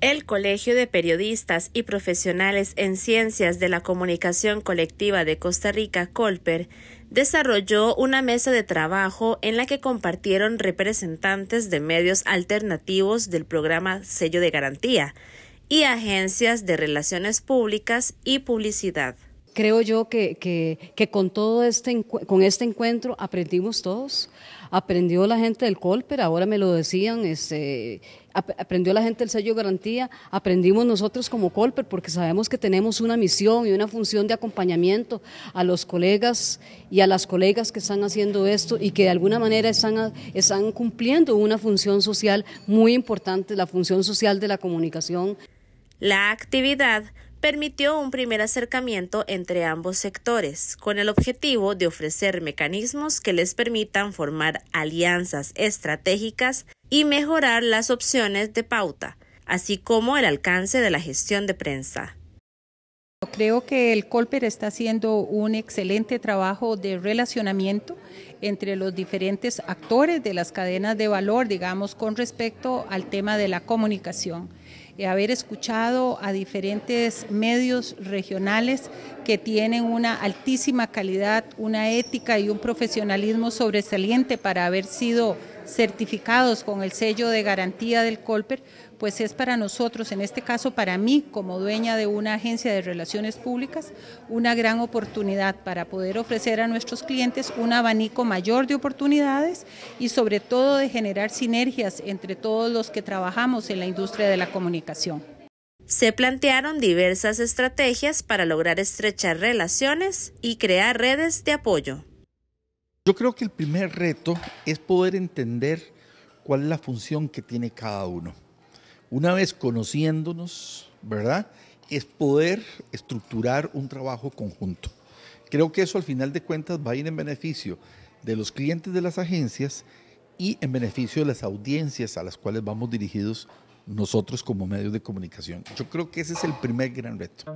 El Colegio de Periodistas y Profesionales en Ciencias de la Comunicación Colectiva de Costa Rica, Colper, desarrolló una mesa de trabajo en la que compartieron representantes de medios alternativos del programa Sello de Garantía y agencias de relaciones públicas y publicidad creo yo que, con todo este con este encuentro aprendimos todos. Aprendió la gente del Colper, ahora me lo decían, este, aprendió la gente del sello garantía, aprendimos nosotros como Colper porque sabemos que tenemos una misión y una función de acompañamiento a los colegas y a las colegas que están haciendo esto y que de alguna manera están, están cumpliendo una función social muy importante, la función social de la comunicación. La actividad permitió un primer acercamiento entre ambos sectores, con el objetivo de ofrecer mecanismos que les permitan formar alianzas estratégicas y mejorar las opciones de pauta, así como el alcance de la gestión de prensa. Creo que el Colper está haciendo un excelente trabajo de relacionamiento entre los diferentes actores de las cadenas de valor, digamos, con respecto al tema de la comunicación. Eh, haber escuchado a diferentes medios regionales que tienen una altísima calidad, una ética y un profesionalismo sobresaliente para haber sido certificados con el sello de garantía del Colper, pues es para nosotros, en este caso para mí como dueña de una agencia de relaciones públicas, una gran oportunidad para poder ofrecer a nuestros clientes un abanico mayor de oportunidades y sobre todo de generar sinergias entre todos los que trabajamos en la industria de la comunicación comunicación. Se plantearon diversas estrategias para lograr estrechar relaciones y crear redes de apoyo. Yo creo que el primer reto es poder entender cuál es la función que tiene cada uno. Una vez conociéndonos, ¿verdad? Es poder estructurar un trabajo conjunto. Creo que eso al final de cuentas va a ir en beneficio de los clientes de las agencias y en beneficio de las audiencias a las cuales vamos dirigidos nosotros como medios de comunicación. Yo creo que ese es el primer gran reto.